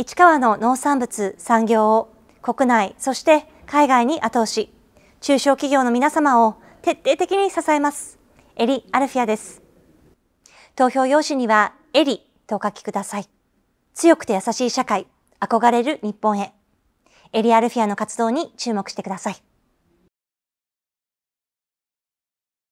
市川の農産物産業を国内そして海外に後押し中小企業の皆様を徹底的に支えますエリ・アルフィアです投票用紙にはエリとお書きください強くて優しい社会憧れる日本へエリ・アルフィアの活動に注目してください